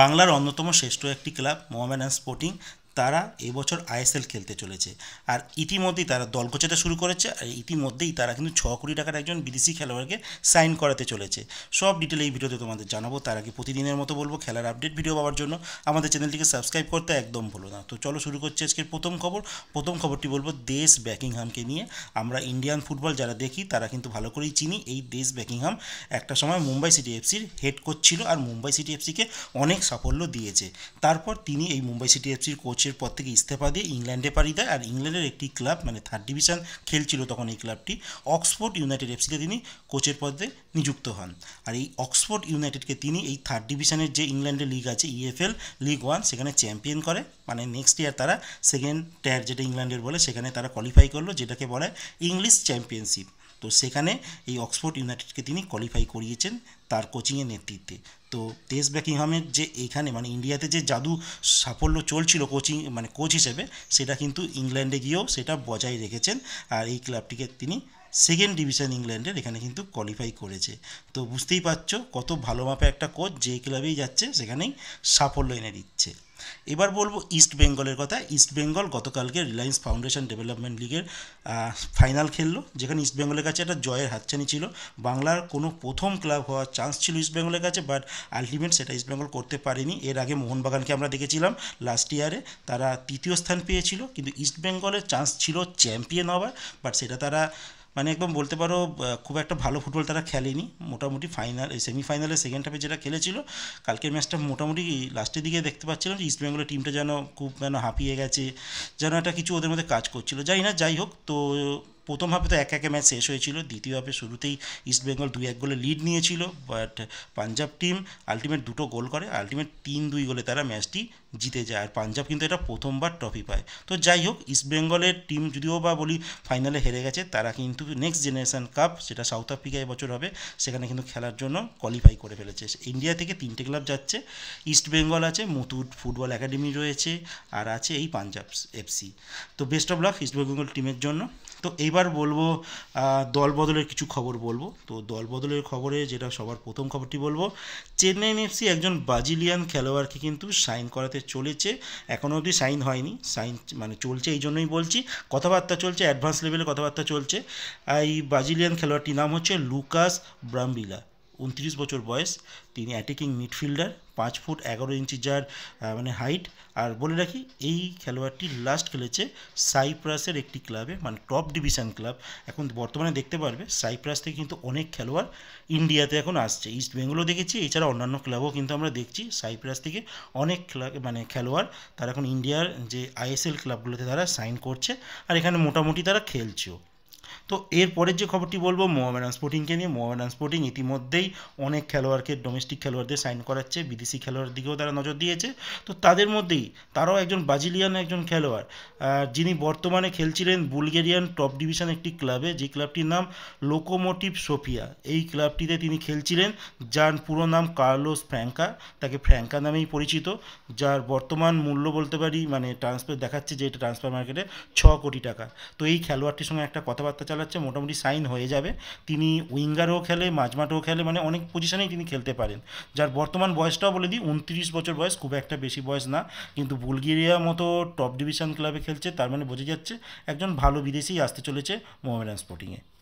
বাংলার অন্যতম শ্রেষ্ঠ একটি ক্লাব মোহামেডান স্পোর্টিং তারা এবছর আইএসএল খেলতে চলেছে আর ইতিমধ্যেই তারা দল গোছাতে শুরু করেছে আর ইতিমধ্যেই তারা কিন্তু ছ কোটি টাকার একজন বিদেশি খেলোয়াড়কে সাইন করাতে চলেছে সব ডিটেল এই ভিডিওতে তোমাদের জানাবো তার আগে প্রতিদিনের মতো বলবো খেলার আপডেট ভিডিও পাওয়ার জন্য আমাদের চ্যানেলটিকে সাবস্ক্রাইব করতে একদম ভুলো না তো চলো শুরু করছি আজকের প্রথম খবর প্রথম খবরটি বলবো দেশ ব্যাকিংহামকে নিয়ে আমরা ইন্ডিয়ান ফুটবল যারা দেখি তারা কিন্তু ভালো করেই চিনি এই দেশ ব্যাকিংহাম একটা সময় মুম্বাই সিটি এফসির হেড কোচ ছিল আর মুম্বাই সিটি এফসিকে অনেক সাফল্য দিয়েছে তারপর তিনি এই মুম্বাই সিটি এফসির কোচ ম্যাচের পর থেকে ইস্তফা দিয়ে ইংল্যান্ডে পাড়ি দেয় আর ইংল্যান্ডের একটি ক্লাব মানে থার্ড ডিভিশন খেলছিল তখন এই ক্লাবটি অক্সফোর্ড ইউনাইটেড এফসিতে তিনি কোচের পদে নিযুক্ত হন আর এই অক্সফোর্ড ইউনাইটেডকে তিনি এই থার্ড ডিভিশনের যে ইংল্যান্ডের লিগ আছে ইএফএল লিগ ওয়ান সেখানে চ্যাম্পিয়ন করে মানে নেক্সট ইয়ার তারা সেকেন্ড টায়ার যেটা ইংল্যান্ডের বলে সেখানে তারা কোয়ালিফাই করলো যেটাকে বলে ইংলিশ চ্যাম্পিয়নশিপ তো সেখানে এই অক্সফোর্ড ইউনাইটেডকে তিনি কোয়ালিফাই করিয়েছেন তার কোচিংয়ের নেতৃত্বে তো তেজ ব্যাকিংহামের যে এখানে মানে ইন্ডিয়াতে যে জাদু সাফল্য চলছিল কোচিং মানে কোচ হিসেবে সেটা কিন্তু ইংল্যান্ডে গিয়েও সেটা বজায় রেখেছেন আর এই ক্লাবটিকে তিনি সেকেন্ড ডিভিশন ইংল্যান্ডের এখানে কিন্তু কোয়ালিফাই করেছে তো বুঝতেই পারছো কত ভালো মাপে একটা কোচ যে ক্লাবেই যাচ্ছে সেখানেই সাফল্য এনে দিচ্ছে এবার বলবো ইস্ট বেঙ্গলের কথা ইস্ট বেঙ্গল গতকালকে রিলায়েন্স ফাউন্ডেশন ডেভেলপমেন্ট লিগের ফাইনাল খেললো যেখানে ইস্ট বেঙ্গলের কাছে একটা জয়ের হাতছানি ছিল বাংলার কোনো প্রথম ক্লাব হওয়ার চান্স ছিল ইস্ট বেঙ্গলের কাছে বাট আলটিমেট সেটা ইস্ট বেঙ্গল করতে পারেনি এর আগে মোহনবাগানকে আমরা দেখেছিলাম লাস্ট ইয়ারে তারা তৃতীয় স্থান পেয়েছিল কিন্তু ইস্ট বেঙ্গলের চান্স ছিল চ্যাম্পিয়ন হওয়ার বাট সেটা তারা মানে একদম বলতে পারো খুব একটা ভালো ফুটবল তারা খেলেনি মোটামুটি ফাইনাল সেমিফাইনালে সেকেন্ড হাফে যেটা খেলেছিল কালকের ম্যাচটা মোটামুটি লাস্টের দিকে দেখতে পাচ্ছিলাম যে ইস্টবেঙ্গলের টিমটা যেন খুব যেন হাঁপিয়ে গেছে যেন একটা কিছু ওদের মধ্যে কাজ করছিল যাই না যাই হোক তো প্রথম হাফে তো এক একে ম্যাচ শেষ হয়েছিল দ্বিতীয় হাফে শুরুতেই ইস্টবেঙ্গল দুই এক গোলে লিড নিয়েছিল বাট পাঞ্জাব টিম আলটিমেট দুটো গোল করে আলটিমেট তিন দুই গোলে তারা ম্যাচটি জিতে যায় আর পাঞ্জাব কিন্তু এটা প্রথমবার ট্রফি পায় তো যাই হোক ইস্টবেঙ্গলের টিম যদিও বা বলি ফাইনালে হেরে গেছে তারা কিন্তু নেক্সট জেনারেশান কাপ সেটা সাউথ আফ্রিকা এবছর হবে সেখানে কিন্তু খেলার জন্য কোয়ালিফাই করে ফেলেছে ইন্ডিয়া থেকে তিনটে ক্লাব যাচ্ছে ইস্টবেঙ্গল আছে মুথুট ফুটবল একাডেমি রয়েছে আর আছে এই পাঞ্জাব এফসি তো বেস্ট অফ লাক ইস্টবেঙ্গল টিমের জন্য তো এইবার এবার বলবো দল বদলের কিছু খবর বলবো তো দল বদলের খবরে যেটা সবার প্রথম খবরটি বলবো চেন্নাইন এফসি একজন ব্রাজিলিয়ান খেলোয়াড়কে কিন্তু সাইন করাতে চলেছে এখনও অবধি সাইন হয়নি সাইন মানে চলছে এই জন্যই বলছি কথাবার্তা চলছে অ্যাডভান্স লেভেলে কথাবার্তা চলছে এই ব্রাজিলিয়ান খেলোয়াড়টির নাম হচ্ছে লুকাস ব্রাম্বিলা উনত্রিশ বছর বয়স তিনি অ্যাটাকিং মিডফিল্ডার পাঁচ ফুট এগারো ইঞ্চি যার মানে হাইট আর বলে রাখি এই খেলোয়াড়টি লাস্ট খেলেছে সাইপ্রাসের একটি ক্লাবে মানে টপ ডিভিশন ক্লাব এখন বর্তমানে দেখতে পারবে সাইপ্রাস থেকে কিন্তু অনেক খেলোয়াড় ইন্ডিয়াতে এখন আসছে ইস্ট বেঙ্গলও দেখেছি এছাড়া অন্যান্য ক্লাবও কিন্তু আমরা দেখছি সাইপ্রাস থেকে অনেক মানে খেলোয়াড় তারা এখন ইন্ডিয়ার যে আইএসএল ক্লাবগুলোতে তারা সাইন করছে আর এখানে মোটামুটি তারা খেলছেও তো এরপরের যে খবরটি বলবো মোহামেডান স্পোর্টিংকে নিয়ে মোহামেডান স্পোর্টিং ইতিমধ্যেই অনেক খেলোয়াড়কে ডোমেস্টিক খেলোয়াড়দের সাইন করাচ্ছে বিদেশি খেলোয়াড়ের দিকেও তারা নজর দিয়েছে তো তাদের মধ্যেই তারাও একজন ব্রাজিলিয়ান একজন খেলোয়াড় যিনি বর্তমানে খেলছিলেন বুলগেরিয়ান টপ ডিভিশন একটি ক্লাবে যে ক্লাবটির নাম লোকোমোটিভ সোফিয়া এই ক্লাবটিতে তিনি খেলছিলেন যার পুরো নাম কার্লোস ফ্র্যাঙ্কা তাকে ফ্র্যাঙ্কা নামেই পরিচিত যার বর্তমান মূল্য বলতে পারি মানে ট্রান্সফার দেখাচ্ছে যে এটা ট্রান্সফার মার্কেটে ছ কোটি টাকা তো এই খেলোয়াড়টির সঙ্গে একটা কথাবার্তা চালাচ্ছে মোটামুটি সাইন হয়ে যাবে তিনি উইঙ্গারও খেলে মাঝমাঠও খেলে মানে অনেক পজিশনেই তিনি খেলতে পারেন যার বর্তমান বয়সটাও বলে দিই উনত্রিশ বছর বয়স খুব একটা বেশি বয়স না কিন্তু বুলগেরিয়া মতো টপ ডিভিশন ক্লাবে খেলছে তার মানে বোঝা যাচ্ছে একজন ভালো বিদেশি আসতে চলেছে মোহামেডান স্পোর্টিংয়ে